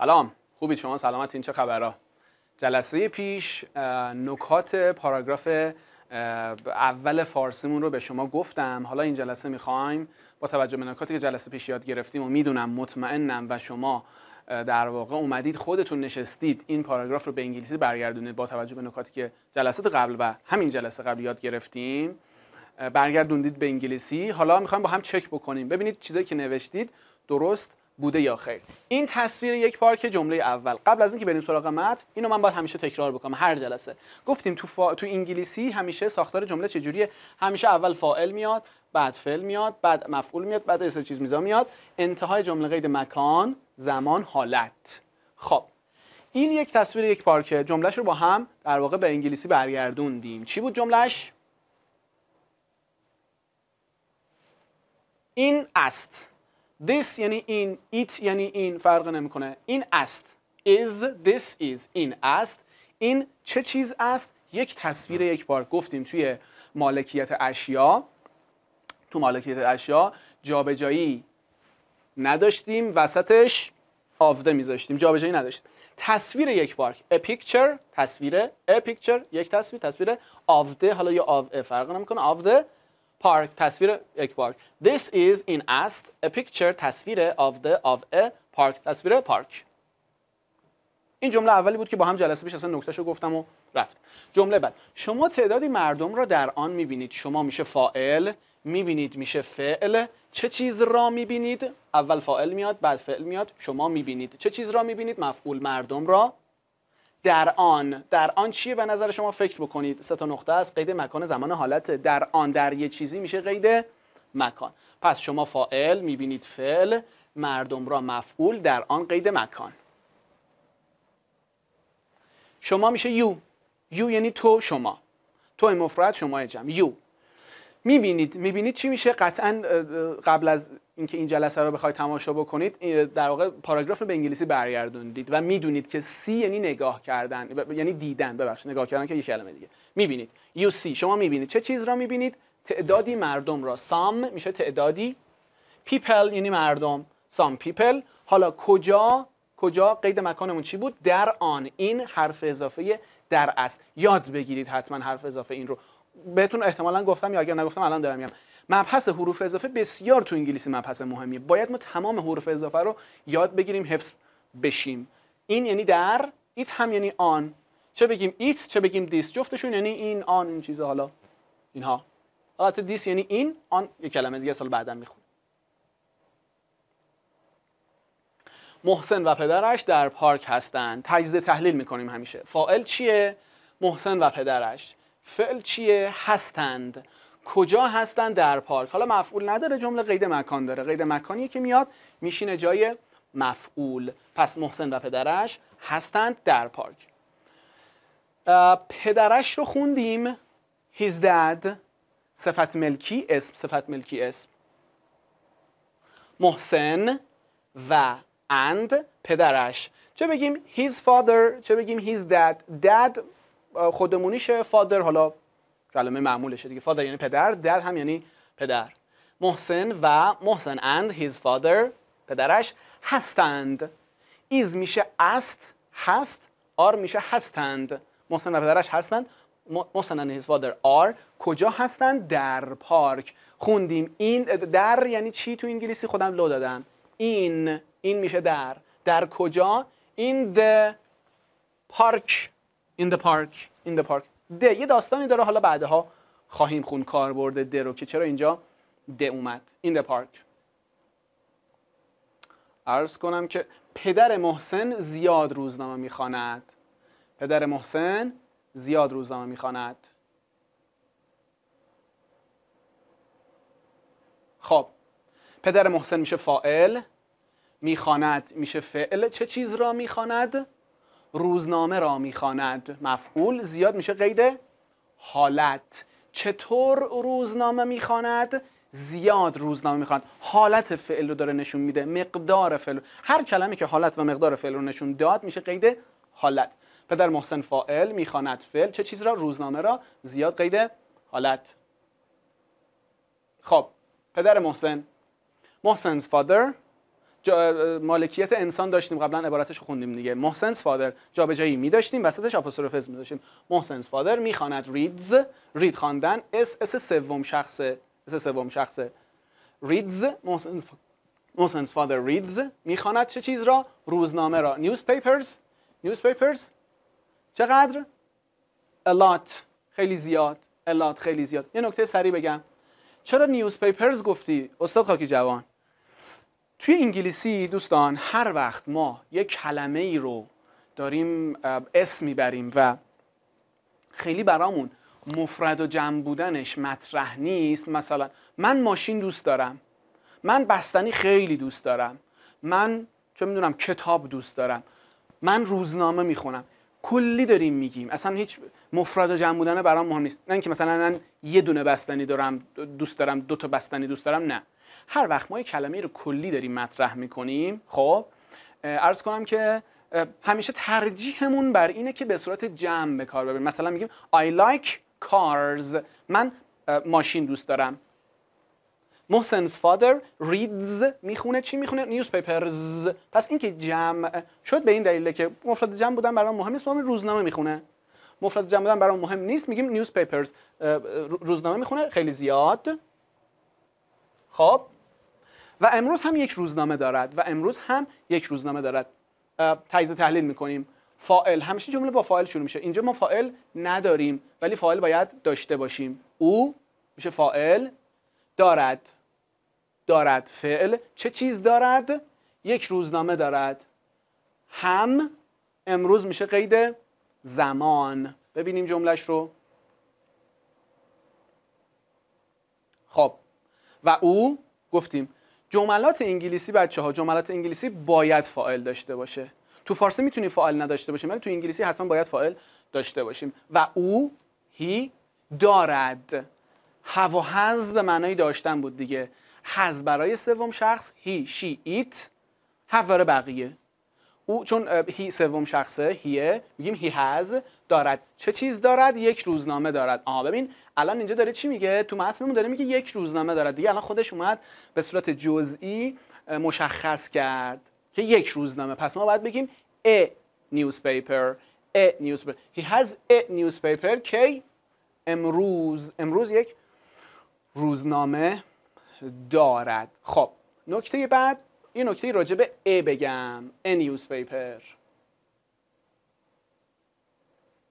سلام خوبید شما سلامتین چه خبرها جلسه پیش نکات پاراگراف اول فارسیمون رو به شما گفتم حالا این جلسه میخوایم با توجه به نکاتی که جلسه پیش یاد گرفتیم و میدونم مطمئنم و شما در واقع اومدید خودتون نشستید این پاراگراف رو به انگلیسی برگردونید با توجه به نکاتی که جلسات قبل و همین جلسه قبل یاد گرفتیم برگردوندید به انگلیسی حالا میخوایم با هم چک بکنیم ببینید چیزایی که نوشتید درست بوده یا خیر این تصویر یک پارک جمله اول قبل از اینکه بریم سراغ متن اینو من باید همیشه تکرار بکنم هر جلسه گفتیم تو, تو انگلیسی همیشه ساختار جمله چجوریه همیشه اول فاعل میاد بعد فعل میاد بعد مفعول میاد بعد اسم چیز میزا میاد انتهای جمله قید مکان زمان حالت خب این یک تصویر یک پارک جملهش رو با هم در واقع به انگلیسی برگردوندیم چی بود جملهش این است This یعنی این It یعنی این فرق نمیکنه این است Is This is این است این چه چیز است یک تصویر یک بار گفتیم توی مالکیت اشیا تو مالکیت اشیا جابجایی نداشتیم وسطش آفده میذاشتیم جابجایی نداشتیم تصویر یک بار a picture تصویر a picture یک تصویر تصویر آفده حالا یا آف فرق نمیکنه آفده پارک تصویر یک پارک this است تصویر of تصویر پارک این جمله اولی بود که با هم جلسه پیش اصلا نکتهشو گفتم و رفت جمله بعد شما تعدادی مردم را در آن میبینید شما میشه فائل میبینید میشه فعل چه چیز را میبینید اول فائل میاد بعد فعل میاد شما میبینید چه چیز را میبینید مفعول مردم را در آن در آن چیه به نظر شما فکر بکنید سه تا نقطه است قید مکان زمان حالت در آن در یه چیزی میشه قید مکان پس شما فائل میبینید فعل مردم را مفعول در آن قید مکان شما میشه یو یو یعنی تو شما تو مفرد شما جمع یو میبینید میبینید چی میشه قطعا قبل از اینکه این جلسه رو بخواید تماشا بکنید در واقع پاراگراف رو به انگلیسی برگردوندید و میدونید که سی یعنی نگاه کردن یعنی دیدن ببخشید نگاه کردن که یه کلمه دیگه میبینید یو سی شما میبینید چه چیز را میبینید تعدادی مردم را سام میشه تعدادی پیپل یعنی مردم سام پیپل حالا کجا کجا قید مکانمون چی بود در آن این حرف اضافه در است یاد بگیرید حتما حرف اضافه این رو بهتون احتمالا گفتم یا اگر نگفتم الان دارم میگم مبحث حروف اضافه بسیار تو انگلیسی مبحث مهمیه باید ما تمام حروف اضافه رو یاد بگیریم حفظ بشیم این یعنی در ایت هم یعنی آن چه بگیم ایت چه بگیم دیس جفتشون یعنی این آن این چیزا حالا اینها البته دیس یعنی این آن یه کلمه دیگه سال بعدا میخونیم محسن و پدرش در پارک هستند تجزیه تحلیل میکنیم همیشه فائل چیه محسن و پدرش فعل چیه هستند کجا هستن در پارک حالا مفعول نداره جمله قید مکان داره قید مکانی که میاد میشینه جای مفعول پس محسن و پدرش هستند در پارک پدرش رو خوندیم his dad صفت ملکی اسم صفت ملکی اسم محسن و and پدرش چه بگیم his father چه بگیم his dad dad خودمونیشه father حالا کلمه معمولشه دیگه فادر یعنی پدر در هم یعنی پدر محسن و محسن اند هیز فادر پدرش هستند ایز میشه است هست آر میشه هستند محسن و پدرش هستند محسن اند هیز فادر آر کجا هستند در پارک خوندیم این در یعنی چی تو انگلیسی خودم لو دادم این این میشه در در کجا این the پارک این the پارک این the پارک د یه داستانی داره حالا بعدها خواهیم خون برده د رو که چرا اینجا د اومد این د پارک عرض کنم که پدر محسن زیاد روزنامه میخواند پدر محسن زیاد روزنامه میخواند خب پدر محسن میشه فائل میخواند میشه فعل چه چیز را میخواند روزنامه را میخواند مفعول زیاد میشه قید حالت چطور روزنامه میخواند زیاد روزنامه میخواند حالت فعل رو داره نشون میده مقدار فعل هر کلمه که حالت و مقدار فعل رو نشون داد میشه قید حالت پدر محسن فائل میخواند فعل چه چیز را روزنامه را زیاد قید حالت خب پدر محسن محسن's father مالکیت انسان داشتیم قبلا عبارتش خوندیم دیگه محسن فادر جابجایی می داشتیم وسطش آپوستروفز می داشتیم محسنس فادر خاند ریدز رید خواندن اس اس سوم شخص اس سوم شخص ریدز محسن فادر ریدز میخواند چه چیز را روزنامه را نیوزپیپرز نیوزپیپرز چقدر a lot خیلی زیاد a خیلی زیاد یه نکته سری بگم چرا نیوزپیپرز گفتی استاد خاکی جوان توی انگلیسی دوستان هر وقت ما یک کلمه ای رو داریم اسم میبریم و خیلی برامون مفرد و جمع بودنش مطرح نیست مثلا من ماشین دوست دارم من بستنی خیلی دوست دارم من چه میدونم کتاب دوست دارم من روزنامه میخونم کلی داریم میگیم اصلا هیچ مفرد و جمع بودن برام مهم نیست نه اینکه مثلا من یه دونه بستنی دارم دوست دارم دو تا بستنی دوست دارم نه هر وقت ما کلمه کلمه رو کلی داریم مطرح میکنیم خب عرض کنم که همیشه ترجیحمون بر اینه که به صورت جمع به کار ببریم مثلا میگیم I like cars من ماشین دوست دارم محسن's father reads میخونه چی میخونه newspapers پس این که جمع شد به این دلیله که مفرد جمع بودن برام مهم نیست ما روزنامه میخونه مفرد جمع بودن برام مهم نیست میگیم newspapers روزنامه میخونه خیلی زیاد خب و امروز هم یک روزنامه دارد و امروز هم یک روزنامه دارد تجزیه تحلیل میکنیم فائل همیشه جمله با فائل شروع میشه اینجا ما فائل نداریم ولی فائل باید داشته باشیم او میشه فائل دارد دارد فعل چه چیز دارد یک روزنامه دارد هم امروز میشه قید زمان ببینیم جملهش رو خب و او گفتیم جملات انگلیسی بچه ها جملات انگلیسی باید فاعل داشته باشه تو فارسی میتونی فاعل نداشته باشیم ولی تو انگلیسی حتما باید فاعل داشته باشیم و او هی دارد هوا هز به معنای داشتن بود دیگه هز برای سوم شخص هی شی ایت هف برای بقیه او چون هی سوم شخصه هیه میگیم هی هز دارد چه چیز دارد یک روزنامه دارد آها ببین الان اینجا داره چی میگه تو متنمون داره میگه یک روزنامه دارد دیگه الان خودش اومد به صورت جزئی مشخص کرد که یک روزنامه پس ما باید بگیم a newspaper a newspaper he has a newspaper که امروز امروز یک روزنامه دارد خب نکته بعد این نکته راجع به A بگم A newspaper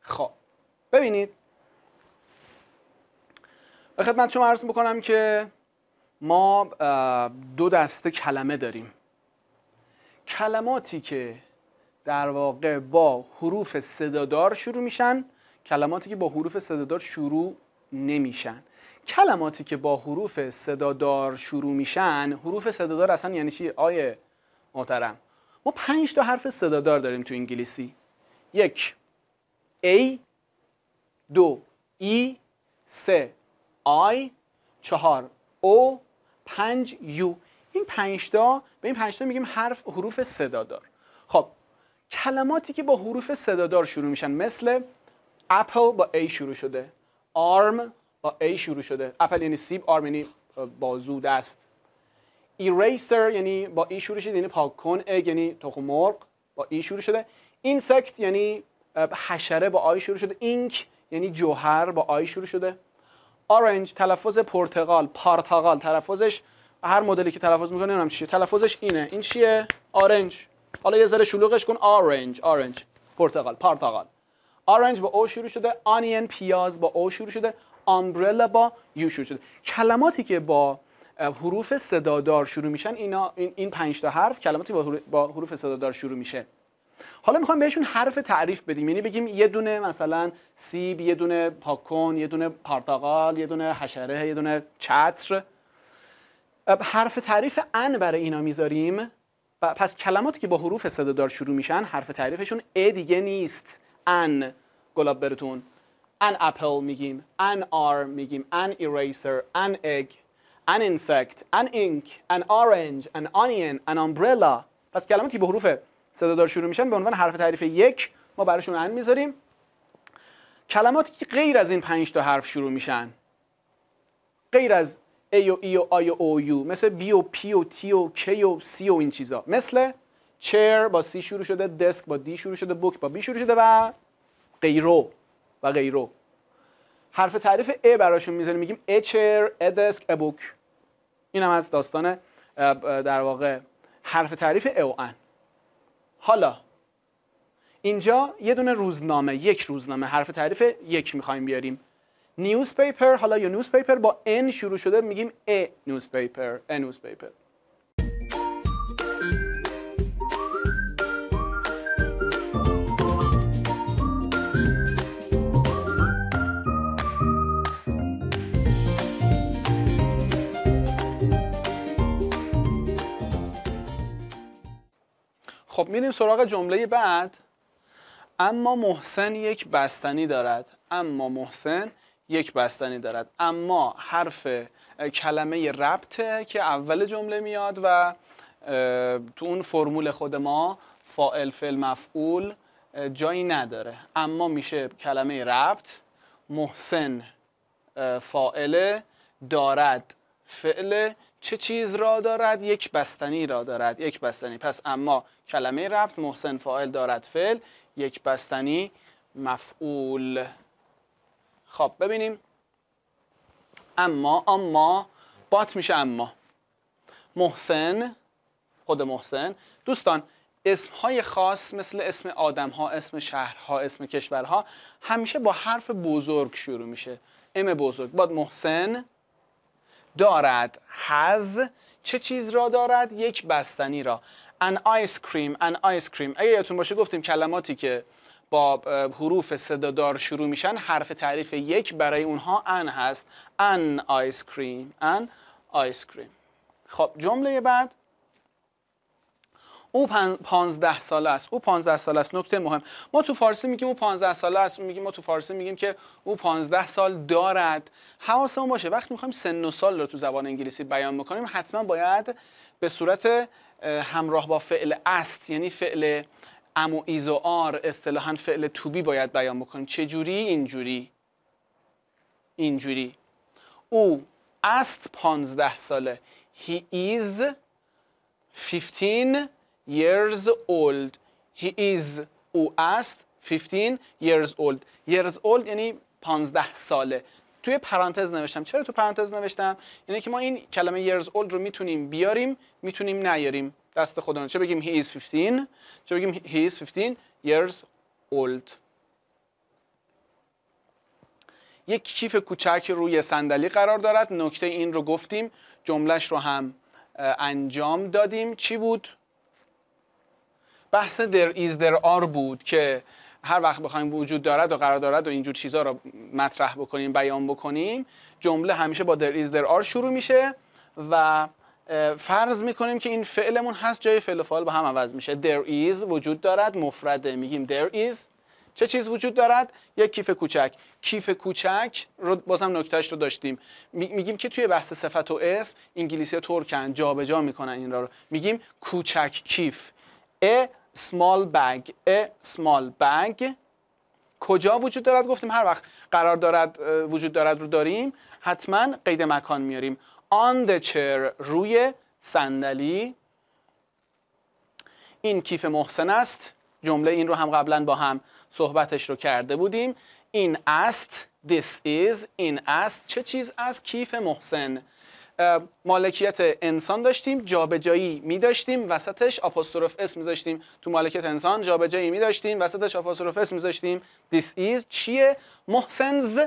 خب ببینید به خدمت شما عرض میکنم که ما دو دسته کلمه داریم کلماتی که در واقع با حروف صدادار شروع میشن کلماتی که با حروف صدادار شروع نمیشن کلماتی که با حروف صدادار شروع میشن حروف صدادار اصلا یعنی چی آیه محترم ما پنج تا حرف صدادار داریم تو انگلیسی یک A دو ای e، سه I 4 او 5 U این 5 به این 5 میگیم حرف حروف صدادار خب کلماتی که با حروف صدادار شروع میشن مثل اپل با ای شروع شده آرم با ای شروع شده اپل یعنی سیب آرم یعنی بازو دست ایریسر یعنی با ای شروع شده یعنی پاک کن یعنی تخم مرغ با ای شروع شده اینسکت یعنی حشره با آی شروع شده اینک یعنی جوهر با آی شروع شده آرنج تلفظ پرتغال، پارتغال تلفظش هر مدلی که تلفظ میکنه نمیدونم چیه تلفظش اینه این چیه آرنج حالا یه ذره شلوغش کن آرنج آرنج پرتغال، پارتغال آرنج با او شروع شده آنین پیاز با او شروع شده آمبرلا با یو شروع شده کلماتی که با حروف صدادار شروع میشن اینا این, این پنج تا حرف کلماتی با حروف صدادار شروع میشه حالا میخوام بهشون حرف تعریف بدیم یعنی بگیم یه دونه مثلا سیب یه دونه پاکون، یه دونه پرتقال یه دونه حشره یه دونه چتر حرف تعریف ان برای اینا میذاریم و پس کلماتی که با حروف صدادار شروع میشن حرف تعریفشون ا دیگه نیست ان گلاب برتون ان اپل میگیم ان آر میگیم ان ایریسر ان اگ ان انسکت ان اینک، ان آرنج ان آنین، ان امبرلا پس کلماتی که به حروف صدادار شروع میشن به عنوان حرف تعریف یک ما براشون ان میذاریم کلماتی که غیر از این پنج تا حرف شروع میشن غیر از ای و ای و آی و او یو مثل بی و پی و تی و کی و سی و این چیزا مثل چر با سی شروع شده دسک با دی شروع شده بوک با بی شروع شده و غیرو و غیرو حرف تعریف ای براشون میذاریم میگیم ای چر ای دسک ای بوک این هم از داستان در واقع حرف تعریف ای و ان حالا اینجا یه دونه روزنامه یک روزنامه حرف تعریف یک میخوایم بیاریم نیوزپیپر حالا یا نیوزپیپر با ان شروع شده میگیم ا نیوزپیپر A نیوزپیپر خب میریم سراغ جمله بعد اما محسن یک بستنی دارد اما محسن یک بستنی دارد اما حرف کلمه ربطه که اول جمله میاد و تو اون فرمول خود ما فائل فعل مفعول جایی نداره اما میشه کلمه ربط محسن فائل دارد فعل چه چیز را دارد یک بستنی را دارد یک بستنی پس اما کلمه رفت محسن فاعل دارد فعل یک بستنی مفعول خب ببینیم اما اما بات میشه اما محسن خود محسن دوستان اسم های خاص مثل اسم آدم ها اسم شهرها اسم کشورها همیشه با حرف بزرگ شروع میشه ام بزرگ باد محسن دارد هز چه چیز را دارد یک بستنی را ان آیس کریم ان آیس کریم اگه یادتون باشه گفتیم کلماتی که با حروف صدادار شروع میشن حرف تعریف یک برای اونها ان هست ان آیس کریم ان آیس کریم خب جمله بعد او پانزده ساله است او پانزده ساله است نکته مهم ما تو فارسی میگیم او پانزده ساله است میگیم ما تو فارسی میگیم که او پانزده سال دارد حواسمون باشه وقتی میخوایم سن و سال رو تو زبان انگلیسی بیان میکنیم حتما باید به صورت همراه با فعل است یعنی فعل ام و ایز و آر اصطلاحا فعل توبی باید بیان بکنیم چه جوری اینجوری اینجوری او است 15 ساله he is 15 years old he is او است 15 years old years old یعنی 15 ساله توی پرانتز نوشتم چرا تو پرانتز نوشتم یعنی که ما این کلمه years old رو میتونیم بیاریم میتونیم نیاریم دست خدا چه بگیم he is 15 چه بگیم he is 15 years old یک کیف کوچک روی صندلی قرار دارد نکته این رو گفتیم جملش رو هم انجام دادیم چی بود بحث در is there are بود که هر وقت بخوایم وجود دارد و قرار دارد و اینجور چیزها رو مطرح بکنیم بیان بکنیم جمله همیشه با در is there آر شروع میشه و فرض میکنیم که این فعلمون هست جای فعل و فاعل با هم عوض میشه there is وجود دارد مفرده میگیم there is چه چیز وجود دارد یک کیف کوچک کیف کوچک رو بازم نکتهش رو داشتیم میگیم که توی بحث صفت و اسم انگلیسی ها ترکن جابجا جا میکنن این را رو میگیم کوچک کیف small bag a small bag کجا وجود دارد گفتیم هر وقت قرار دارد وجود دارد رو داریم حتما قید مکان میاریم on the chair روی صندلی این کیف محسن است جمله این رو هم قبلا با هم صحبتش رو کرده بودیم این است this is این است چه چیز است کیف محسن مالکیت انسان داشتیم جابجایی می داشتیم وسطش آپوستروف اس میذاشتیم تو مالکیت انسان جابجایی می داشتیم وسطش آپوستروف اس میذاشتیم دیس ایز چیه محسنز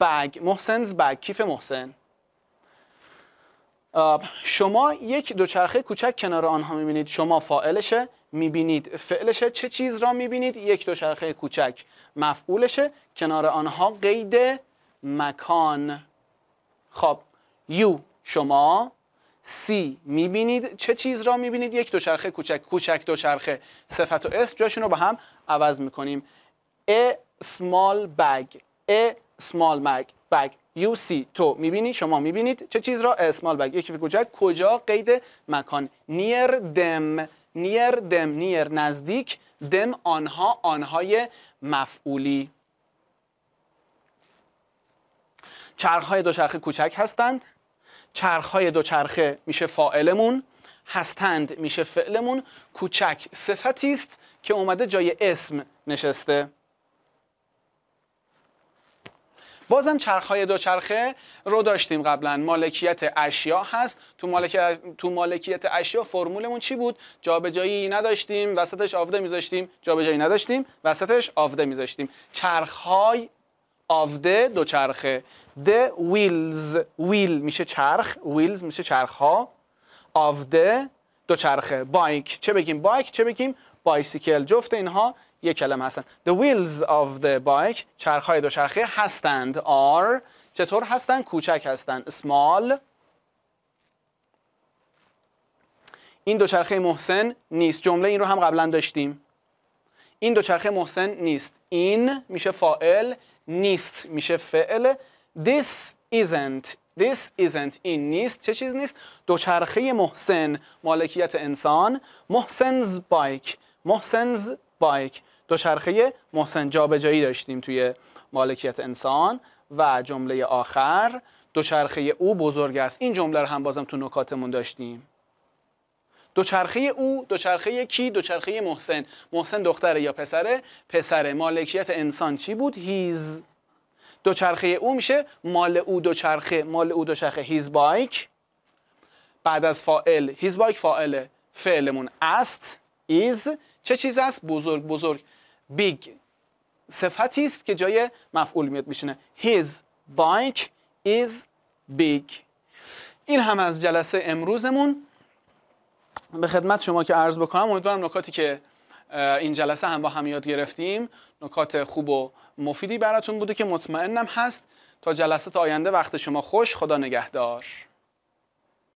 بگ محسنز بگ کیف محسن شما یک دوچرخه کوچک کنار آنها بینید شما فاعلشه بینید فعلشه چه چیز را بینید یک دوچرخه کوچک مفعولشه کنار آنها قید مکان خب یو شما سی میبینید چه چیز را میبینید یک دوچرخه کوچک کوچک دوچرخه صفت و اسم جاشون رو با هم عوض میکنیم a small بگ a small bag bag you see تو میبینی شما میبینید چه چیز را a small bag یکی کوچک کجا قید مکان نیر دم نیر دم near نزدیک دم آنها آنهای مفعولی چرخهای دوچرخه کوچک هستند دو دوچرخه میشه فاعلمون هستند میشه فعلمون کوچک صفتی است که اومده جای اسم نشسته بازم دو دوچرخه رو داشتیم قبلا مالکیت اشیا هست تو مالکیت, تو مالکیت اشیا فرمولمون چی بود جابجایی نداشتیم وسطش آفده میذاشتیم جابجایی نداشتیم وسطش آفده میذاشتیم های آفده دوچرخه the wheels wheel میشه چرخ wheels میشه چرخ ها of the دو چرخه بایک چه بگیم بایک چه بگیم بایسیکل جفت اینها یک کلمه هستن the wheels of the bike چرخ های چرخه هستند are چطور هستند کوچک هستند small این دو چرخه محسن نیست جمله این رو هم قبلا داشتیم این دو چرخه محسن نیست این میشه فائل نیست میشه فعل this isn't This isn't این نیست چه چیز نیست دوچرخه محسن مالکیت انسان محسنز بایک محسنز بایک دوچرخه محسن جابجایی داشتیم توی مالکیت انسان و جمله آخر دوچرخه او بزرگ است این جمله رو هم بازم تو نکاتمون داشتیم دوچرخه او دوچرخه کی دوچرخه محسن محسن دختره یا پسره پسره مالکیت انسان چی بود هیز دوچرخه او میشه مال او دوچرخه مال او دوچرخه هیز بایک بعد از فائل هیز بایک فائل فعلمون است ایز چه چیز است بزرگ بزرگ بیگ صفتی است که جای مفعول میاد میشینه هیز بایک ایز بیگ این هم از جلسه امروزمون به خدمت شما که عرض بکنم امیدوارم نکاتی که این جلسه هم با هم یاد گرفتیم نکات خوب و مفیدی براتون بوده که مطمئنم هست تا تا آینده وقت شما خوش خدا نگهدار